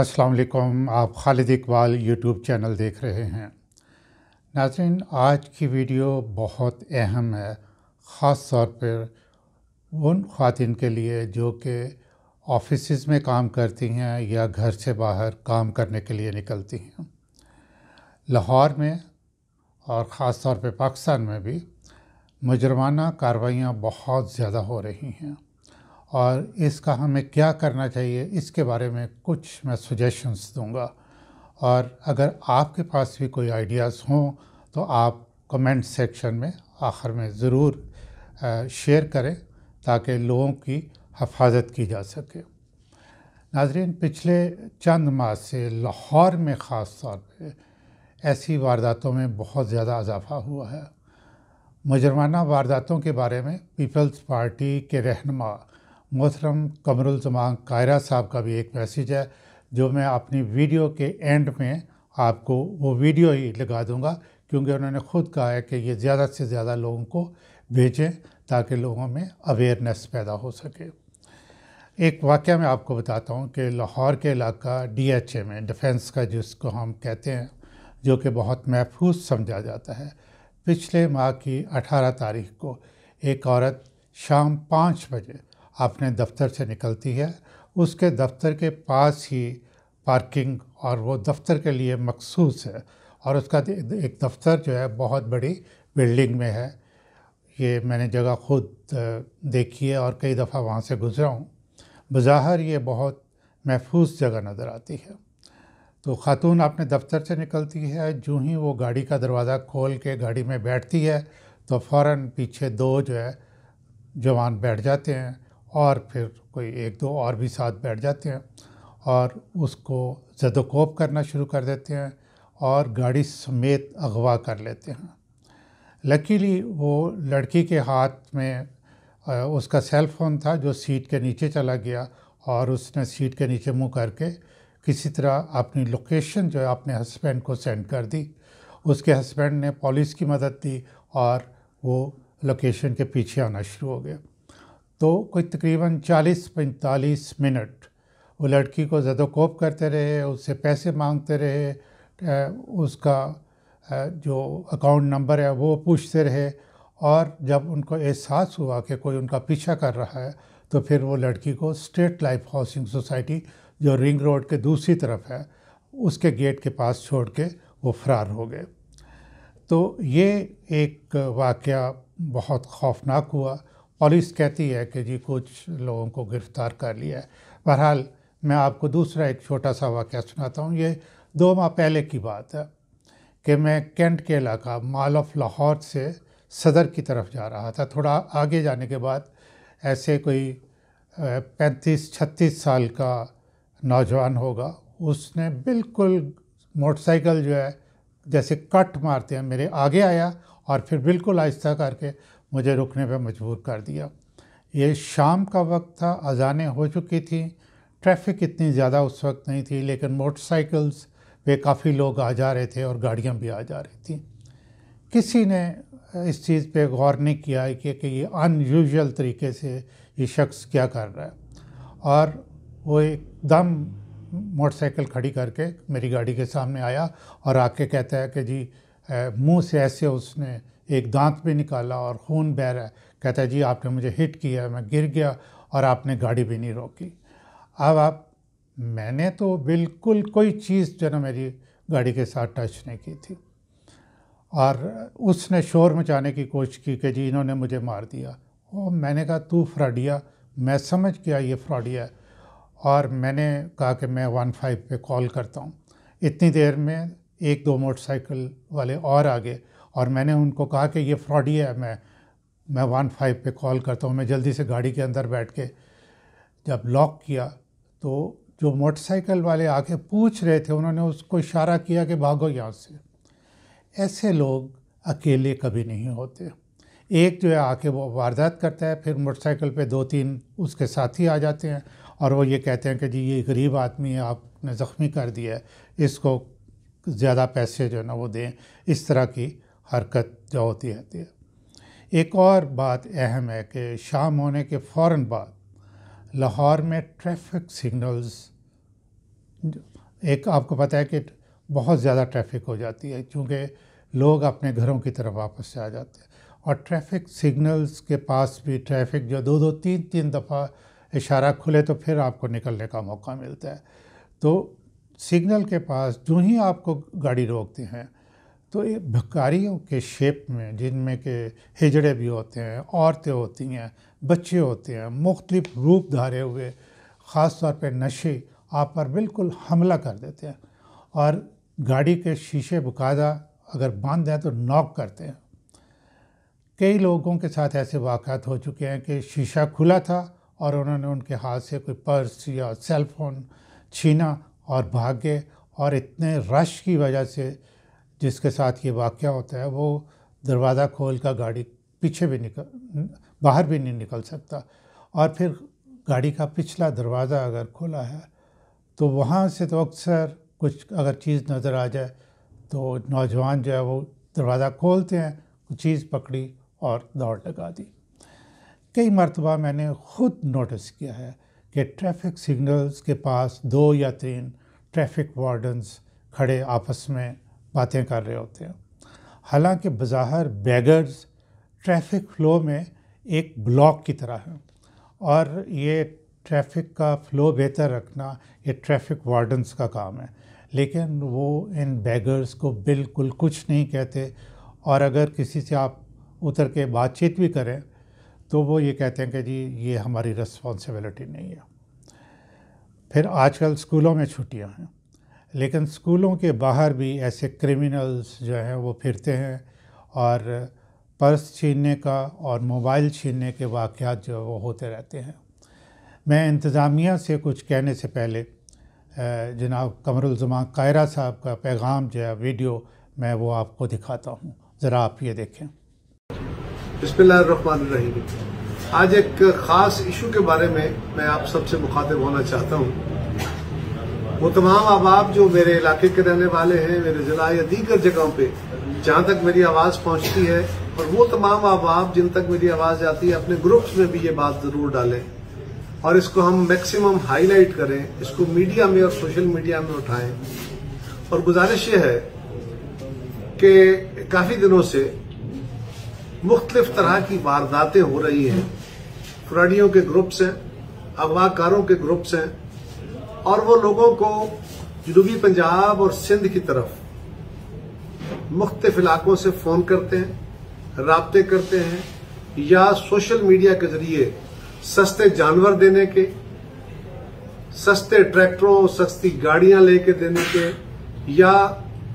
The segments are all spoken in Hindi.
अस्सलाम वालेकुम आप खालिद इकबाल यूट्यूब चैनल देख रहे हैं नाजरीन आज की वीडियो बहुत अहम है ख़ास तौर पर उन खातिन के लिए जो कि ऑफिस में काम करती हैं या घर से बाहर काम करने के लिए निकलती हैं लाहौर में और ख़ास तौर पर पाकिस्तान में भी मुजरमाना कार्रवाइयाँ बहुत ज़्यादा हो रही हैं और इसका हमें क्या करना चाहिए इसके बारे में कुछ मैं सुजेशंस दूंगा और अगर आपके पास भी कोई आइडियाज़ हों तो आप कमेंट सेक्शन में आखिर में ज़रूर शेयर करें ताकि लोगों की हफाजत की जा सके नाजरीन पिछले चंद माह से लाहौर में ख़ास तौर पर ऐसी वारदातों में बहुत ज़्यादा इजाफ़ा हुआ है मुजरमाना वारदातों के बारे में पीपल्स पार्टी के रहनमा मोहतरम कमरुलजमान कायरा साहब का भी एक मैसेज है जो मैं अपनी वीडियो के एंड में आपको वो वीडियो ही लगा दूंगा क्योंकि उन्होंने खुद कहा है कि ये ज़्यादा से ज़्यादा लोगों को भेजें ताकि लोगों में अवेयरनेस पैदा हो सके एक वाक़ मैं आपको बताता हूँ कि लाहौर के इलाका डीएचए में डिफेंस का जिसको हम कहते हैं जो कि बहुत महफूज समझा जाता है पिछले माह की 18 तारीख को एक औरत शाम पाँच बजे अपने दफ्तर से निकलती है उसके दफ्तर के पास ही पार्किंग और वो दफ्तर के लिए मखसूस है और उसका एक दफ्तर जो है बहुत बड़ी बिल्डिंग में है ये मैंने जगह खुद देखी है और कई दफ़ा वहाँ से गुज़रा हूँ बज़ाहर ये बहुत महफूज जगह नज़र आती है तो खातून अपने दफ्तर से निकलती है जूँ ही वो गाड़ी का दरवाज़ा खोल के गाड़ी में बैठती है तो फ़ौर पीछे दो जो है जवान बैठ जाते हैं और फिर कोई एक दो और भी साथ बैठ जाते हैं और उसको जदोकोप करना शुरू कर देते हैं और गाड़ी समेत अगवा कर लेते हैं लकीली वो लड़की के हाथ में उसका सेल फ़ोन था जो सीट के नीचे चला गया और उसने सीट के नीचे मुंह करके किसी तरह अपनी लोकेशन जो है अपने हस्बैंड को सेंड कर दी उसके हस्बैंड ने पुलिस की मदद दी और वो लोकेशन के पीछे आना शुरू हो गया तो कोई तकरीबन 40-45 मिनट वो लड़की को जदोकोप करते रहे उससे पैसे मांगते रहे उसका जो अकाउंट नंबर है वो पूछते रहे और जब उनको एहसास हुआ कि कोई उनका पीछा कर रहा है तो फिर वो लड़की को स्टेट लाइफ हाउसिंग सोसाइटी जो रिंग रोड के दूसरी तरफ है उसके गेट के पास छोड़ के वो फरार हो गए तो ये एक वाक़ बहुत खौफनाक हुआ पुलिस कहती है कि जी कुछ लोगों को गिरफ़्तार कर लिया है बहरहाल मैं आपको दूसरा एक छोटा सा वाक़ सुनाता हूँ ये दो माह पहले की बात है कि मैं कैंट के इलाका माल ऑफ लाहौर से सदर की तरफ जा रहा था थोड़ा आगे जाने के बाद ऐसे कोई पैंतीस छत्तीस साल का नौजवान होगा उसने बिल्कुल मोटरसाइकिल जो है जैसे कट मारते हैं मेरे आगे आया और फिर बिल्कुल आहिस्ता करके मुझे रुकने पर मजबूर कर दिया ये शाम का वक्त था अजानें हो चुकी थी ट्रैफिक इतनी ज़्यादा उस वक्त नहीं थी लेकिन मोटरसाइकिल्स पे काफ़ी लोग आ जा रहे थे और गाड़ियाँ भी आ जा रही थी किसी ने इस चीज़ पे गौर नहीं किया कि, कि ये अनयूजल तरीके से ये शख्स क्या कर रहा है और वो एकदम मोटरसाइकिल खड़ी करके मेरी गाड़ी के सामने आया और आके कहता है कि जी मुंह से ऐसे उसने एक दांत भी निकाला और खून बह रहा है कहता है जी आपने मुझे हिट किया मैं गिर गया और आपने गाड़ी भी नहीं रोकी अब आप मैंने तो बिल्कुल कोई चीज़ जो ना मेरी गाड़ी के साथ टच नहीं की थी और उसने शोर मचाने की कोशिश की कि जी इन्होंने मुझे मार दिया और मैंने कहा तू फ्रॉडिया मैं समझ गया ये फ्रॉडिया और मैंने कहा कि मैं वन फाइव पर कॉल करता हूँ इतनी देर में एक दो मोटरसाइकिल वाले और आ गए और मैंने उनको कहा कि ये फ्रॉडी है मैं मैं वन फाइव पर कॉल करता हूँ मैं जल्दी से गाड़ी के अंदर बैठ के जब लॉक किया तो जो मोटरसाइकिल वाले आके पूछ रहे थे उन्होंने उसको इशारा किया कि भागो यहाँ से ऐसे लोग अकेले कभी नहीं होते एक जो है आके वो वारदात करता है फिर मोटरसाइकिल पे दो तीन उसके साथी आ जाते हैं और वो ये कहते हैं कि जी ये गरीब आदमी है आपने ज़ख्मी कर दिया है इसको ज़्यादा पैसे जो है ना वो दें इस तरह की हरकत जो होती रहती है एक और बात अहम है कि शाम होने के फ़ौर बाद लाहौर में ट्रैफिक सिग्नल्स एक आपको पता है कि बहुत ज़्यादा ट्रैफिक हो जाती है क्योंकि लोग अपने घरों की तरफ वापस से आ जाते हैं और ट्रैफिक सिग्नल्स के पास भी ट्रैफिक जो दो दो तीन तीन दफ़ा इशारा खुले तो फिर आपको निकलने का मौका मिलता है तो सिग्नल के पास जो ही आपको गाड़ी रोकते हैं तो ये भिखारियों के शेप में जिनमें के हिजड़े भी होते हैं औरतें होती हैं बच्चे होते हैं मुख्तलिफ रूप धारे हुए ख़ास तौर पर नशे आप पर बिल्कुल हमला कर देते हैं और गाड़ी के शीशे बकायदा अगर बांध दें तो नॉक करते हैं कई लोगों के साथ ऐसे वाक़ात हो चुके हैं कि शीशा खुला था और उन्होंने उनके हाथ से कोई पर्स या सेलफोन छीना और भाग्य और इतने रश की वजह से जिसके साथ ये वाक्य होता है वो दरवाज़ा खोल कर गाड़ी पीछे भी निकल बाहर भी नहीं निकल सकता और फिर गाड़ी का पिछला दरवाज़ा अगर खोला है तो वहाँ से तो अक्सर कुछ अगर चीज़ नज़र आ जाए तो नौजवान जो है वो दरवाज़ा खोलते हैं कुछ चीज़ पकड़ी और दौड़ लगा दी कई मरतबा मैंने ख़ुद नोटिस किया है कि ट्रैफिक सिग्नल्स के पास दो या तीन ट्रैफिक वार्डन्स खड़े आपस में बातें कर रहे होते हैं हालांकि बज़ाहर बैगर्स ट्रैफिक फ़्लो में एक ब्लॉक की तरह है और ये ट्रैफिक का फ़्लो बेहतर रखना ये ट्रैफिक वार्डन्स का काम है लेकिन वो इन बैगर्स को बिल्कुल कुछ नहीं कहते और अगर किसी से आप उतर के बातचीत भी करें तो वो ये कहते हैं कि जी ये हमारी रिस्पॉन्सिबिलिटी नहीं है फिर आजकल स्कूलों में छुट्टियां हैं लेकिन स्कूलों के बाहर भी ऐसे क्रिमिनल्स जो हैं वो फिरते हैं और पर्स छीनने का और मोबाइल छीनने के वाक़ जो वो होते रहते हैं मैं इंतज़ामिया से कुछ कहने से पहले जनाब कमरुलजमा कायरा साहब का पैगाम जो है वीडियो मैं वो आपको दिखाता हूँ ज़रा आप ये देखें बिस्मिल्लाहिर्रहमानिर्रहीम आज एक खास इशू के बारे में मैं आप सबसे मुखातिब होना चाहता हूँ वो तमाम अहबाब जो मेरे इलाके के रहने वाले हैं मेरे जिला या दीगर जगहों पे जहां तक मेरी आवाज़ पहुंचती है और वो तमाम अहबाब जिन तक मेरी आवाज़ जाती है अपने ग्रुप्स में भी ये बात ज़रूर डालें और इसको हम मैक्सिमम हाईलाइट करें इसको मीडिया में और सोशल मीडिया में उठाएं और गुजारिश ये है कि काफ़ी दिनों से मुख्तलिफ तरह की वारदातें हो रही हैं फ्रडियों के ग्रुप्स हैं अगवाकारों के ग्रुप्स हैं और वो लोगों को जनूबी पंजाब और सिंध की तरफ मुख्तफ इलाकों से फोन करते हैं रबते करते हैं या सोशल मीडिया के जरिए सस्ते जानवर देने के सस्ते ट्रैक्टरों सस्ती गाड़ियां लेके देने के या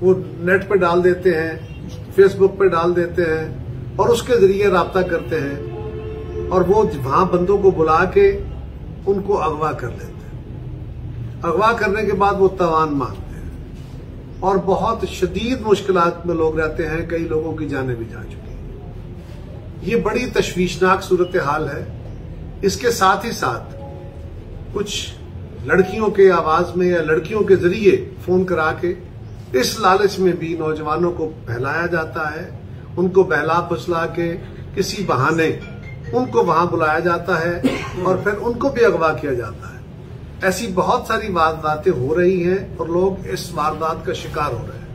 वो नेट पे डाल देते हैं फेसबुक पे डाल देते हैं और उसके जरिए रबता करते हैं और वो वहां बंदों को बुला के उनको अगवा कर लेते हैं अगवा करने के बाद वो तवान मांगते हैं और बहुत शदीद मुश्किल में लोग रहते हैं कई लोगों की जाने भी जा चुकी है ये बड़ी तश्वीशनाक सूरत हाल है इसके साथ ही साथ कुछ लड़कियों के आवाज में या लड़कियों के जरिए फोन करा के इस लालच में भी नौजवानों को फैलाया जाता है उनको बहला फुसला के किसी बहाने उनको वहां बुलाया जाता है और फिर उनको भी अगवा किया जाता है ऐसी बहुत सारी वारदातें हो रही हैं और लोग इस वारदात का शिकार हो रहे हैं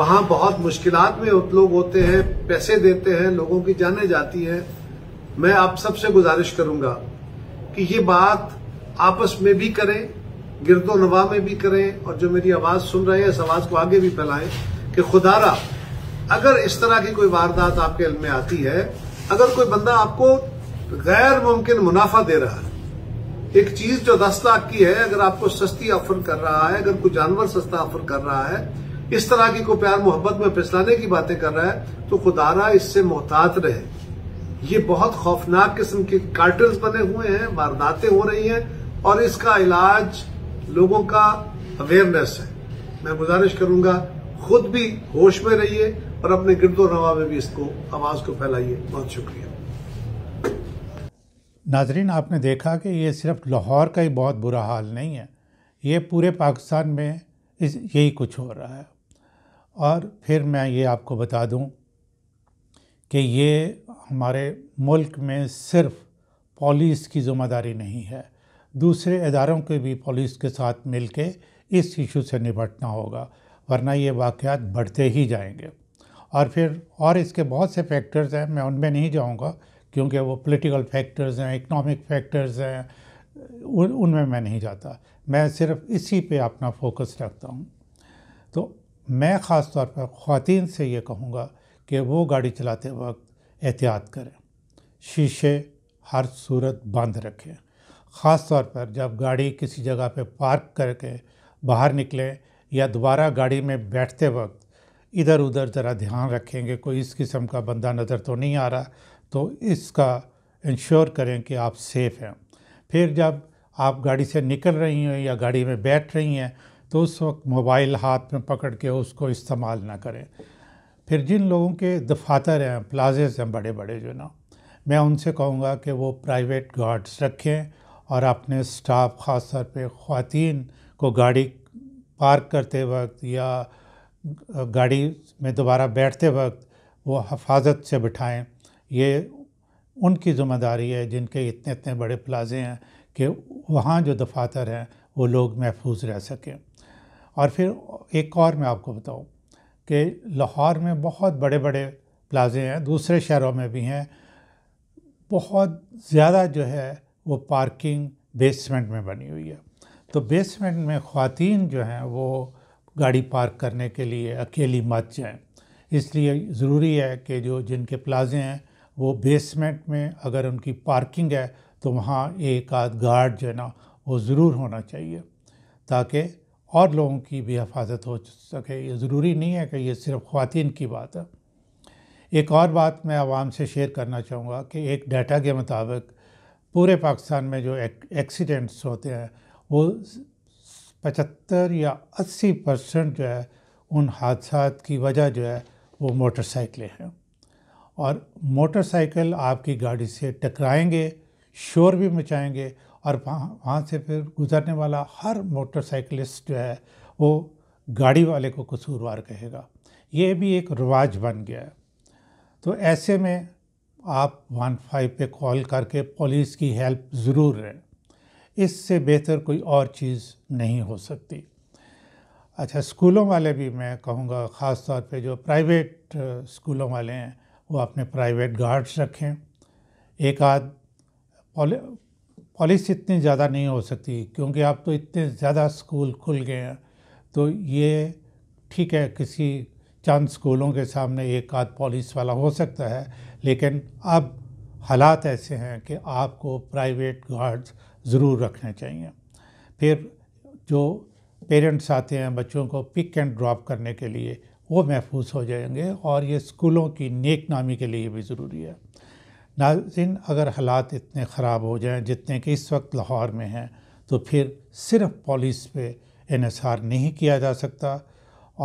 वहां बहुत मुश्किल में लोग होते हैं पैसे देते हैं लोगों की जाने जाती हैं मैं आप सबसे गुजारिश करूंगा कि ये बात आपस में भी करें गिरदो नवा में भी करें और जो मेरी आवाज सुन रहे हैं इस आवाज को आगे भी फैलाएं कि खुदारा अगर इस तरह की कोई वारदात आपके इल्म में आती है अगर कोई बंदा आपको गैर मुमकिन मुनाफा दे रहा है एक चीज जो दस लाख की है अगर आपको सस्ती ऑफर कर रहा है अगर कोई जानवर सस्ता ऑफर कर रहा है इस तरह की कोई प्यार मोहब्बत में फिसलाने की बातें कर रहा है तो खुदारा इससे मोहतात रहे ये बहुत खौफनाक किस्म के कार्टल्स बने हुए हैं वारदातें हो रही हैं और इसका इलाज लोगों का अवेयरनेस है मैं गुजारिश करूंगा खुद भी होश में रहिए और अपने गिरदो नवा में भी इसको आवाज़ को फैलाइए बहुत शुक्रिया नाजरीन आपने देखा कि ये सिर्फ लाहौर का ही बहुत बुरा हाल नहीं है ये पूरे पाकिस्तान में इस यही कुछ हो रहा है और फिर मैं ये आपको बता दूं कि ये हमारे मुल्क में सिर्फ पुलिस की ज़िम्मेदारी नहीं है दूसरे इदारों के भी पुलिस के साथ मिलके इस इशू से निपटना होगा वरना ये वाक़ बढ़ते ही जाएंगे और फिर और इसके बहुत से फैक्टर्स हैं मैं उनमें नहीं जाऊंगा क्योंकि वो पॉलिटिकल फैक्टर्स हैं इकनॉमिक फैक्टर्स हैं उनमें मैं नहीं जाता मैं सिर्फ इसी पे अपना फोकस रखता हूँ तो मैं ख़ास तौर पर ख़वान से ये कहूँगा कि वो गाड़ी चलाते वक्त एहतियात करें शीशे हर सूरत बंद रखें ख़ास तौर पर जब गाड़ी किसी जगह पे पार्क करके बाहर निकलें या दोबारा गाड़ी में बैठते वक्त इधर उधर ज़रा ध्यान रखेंगे कोई इस किस्म का बंदा नज़र तो नहीं आ रहा तो इसका इंश्योर करें कि आप सेफ़ हैं फिर जब आप गाड़ी से निकल रही हैं या गाड़ी में बैठ रही हैं तो उस वक्त मोबाइल हाथ में पकड़ के उसको इस्तेमाल ना करें फिर जिन लोगों के दफातर हैं प्लाजेज हैं बड़े बड़े जो ना मैं उनसे कहूँगा कि वो प्राइवेट गार्ड्स रखें और अपने स्टाफ ख़ास तौर पर ख़वान को गाड़ी पार्क करते वक्त या गाड़ी में दोबारा बैठते वक्त वो हफाजत से बिठाएं ये उनकी ज़िम्मेदारी है जिनके इतने इतने बड़े प्लाजे हैं कि वहाँ जो दफातर हैं वो लोग महफूज रह सकें और फिर एक और मैं आपको बताऊँ कि लाहौर में बहुत बड़े बड़े प्लाजे हैं दूसरे शहरों में भी हैं बहुत ज़्यादा जो है वो पार्किंग बेसमेंट में बनी हुई है तो बेसमेंट में खातन जो हैं वो गाड़ी पार्क करने के लिए अकेली मत जाएं इसलिए ज़रूरी है कि जो जिनके प्लाजे हैं वो बेसमेंट में अगर उनकी पार्किंग है तो वहाँ एक आध गार्ड जो है ना वो ज़रूर होना चाहिए ताकि और लोगों की भी हिफाजत हो सके ये ज़रूरी नहीं है कि ये सिर्फ ख़वान की बात है एक और बात मैं आवाम से शेयर करना चाहूँगा कि एक डाटा के मुताबिक पूरे पाकिस्तान में जो एक, एक्सीडेंट्स होते हैं वो पचहत्तर या अस्सी परसेंट जो है उन हादसा की वजह जो है वो मोटरसाइकिलें हैं और मोटरसाइकिल आपकी गाड़ी से टकराएंगे शोर भी मचाएंगे और वहाँ वहाँ से फिर गुजरने वाला हर मोटरसाइकिलिस्ट जो है वो गाड़ी वाले को कसूरवार कहेगा ये भी एक रिवाज बन गया है तो ऐसे में आप वन फाइव पर कॉल करके पुलिस की हेल्प ज़रूर लें इससे बेहतर कोई और चीज़ नहीं हो सकती अच्छा स्कूलों वाले भी मैं कहूँगा ख़ास तौर पे जो प्राइवेट स्कूलों वाले हैं वो अपने प्राइवेट गार्ड्स रखें एक आध पॉलिस इतनी ज़्यादा नहीं हो सकती क्योंकि आप तो इतने ज़्यादा स्कूल खुल गए हैं तो ये ठीक है किसी चंद स्कूलों के सामने एक आध पॉलिस वाला हो सकता है लेकिन अब हालात ऐसे हैं कि आपको प्राइवेट गार्ड्स ज़रूर रखने चाहिए फिर जो पेरेंट्स आते हैं बच्चों को पिक एंड ड्रॉप करने के लिए वो महफूज हो जाएंगे और ये स्कूलों की नेक नामी के लिए भी ज़रूरी है नाजिन अगर हालात इतने ख़राब हो जाएं जितने कि इस वक्त लाहौर में हैं तो फिर सिर्फ पॉलिस पे इसार नहीं किया जा सकता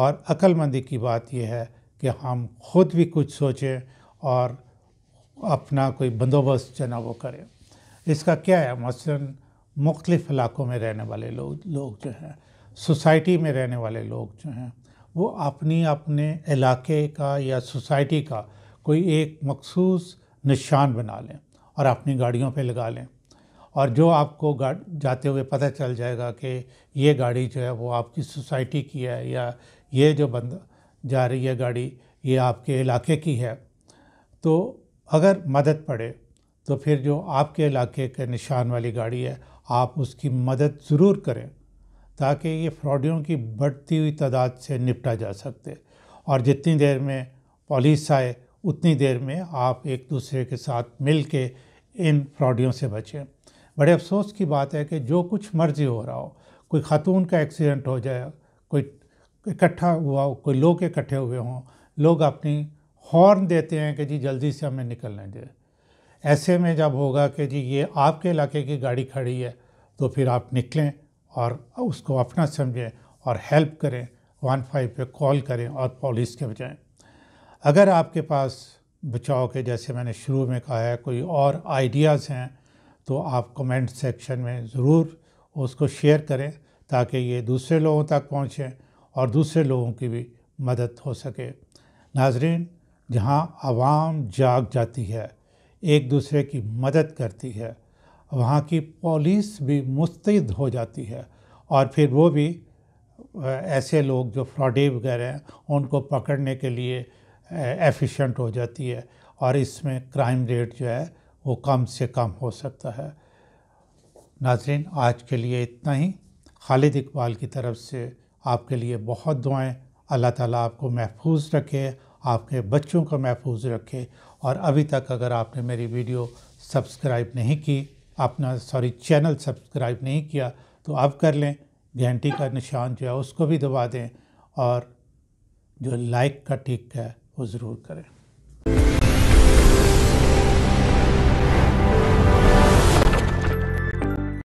और अक्लमंदी की बात यह है कि हम खुद भी कुछ सोचें और अपना कोई बंदोबस्त जना वो करें इसका क्या है मसलन मुख्तलिफ इलाक़ों में रहने वाले लोग लोग जो हैं सोसाइटी में रहने वाले लोग जो हैं वो अपनी अपने इलाके का या सोसाइटी का कोई एक मखसूस निशान बना लें और अपनी गाड़ियों पे लगा लें और जो आपको जाते हुए पता चल जाएगा कि ये गाड़ी जो है वो आपकी सोसाइटी की है या ये जो बंद जा रही है गाड़ी ये आपके इलाके की है तो अगर मदद पड़े तो फिर जो आपके इलाके के निशान वाली गाड़ी है आप उसकी मदद ज़रूर करें ताकि ये फ्रॉडियों की बढ़ती हुई तादाद से निपटा जा सकते और जितनी देर में पुलिस आए उतनी देर में आप एक दूसरे के साथ मिल के इन फ्रॉडियों से बचें बड़े अफसोस की बात है कि जो कुछ मर्जी हो रहा हो कोई ख़ातून का एक्सीडेंट हो जाए कोई इकट्ठा हुआ हो कोई लोग इकट्ठे हुए हों लोग अपनी हॉर्न देते हैं कि जी जल्दी से हमें निकलने दें ऐसे में जब होगा कि जी ये आपके इलाके की गाड़ी खड़ी है तो फिर आप निकलें और उसको अपना समझें और हेल्प करें वन फाइव पर कॉल करें और पुलिस के बजाय अगर आपके पास बचाव के जैसे मैंने शुरू में कहा है कोई और आइडियाज़ हैं तो आप कमेंट सेक्शन में ज़रूर उसको शेयर करें ताकि ये दूसरे लोगों तक पहुँचें और दूसरे लोगों की भी मदद हो सके नाजरीन जहाँ आवाम जाग जाती है एक दूसरे की मदद करती है वहाँ की पुलिस भी मुस्तैद हो जाती है और फिर वो भी ऐसे लोग जो फ्रॉडी वगैरह हैं उनको पकड़ने के लिए एफिशिएंट हो जाती है और इसमें क्राइम रेट जो है वो कम से कम हो सकता है नाजरीन आज के लिए इतना ही खालिद इकबाल की तरफ से आपके लिए बहुत दुआएं अल्लाह ताला आपको महफूज रखे आपके बच्चों को महफूज रखे और अभी तक अगर आपने मेरी वीडियो सब्सक्राइब नहीं की अपना सॉरी चैनल सब्सक्राइब नहीं किया तो अब कर लें घंटी का निशान जो है उसको भी दबा दें और जो लाइक का टिक है वो ज़रूर करें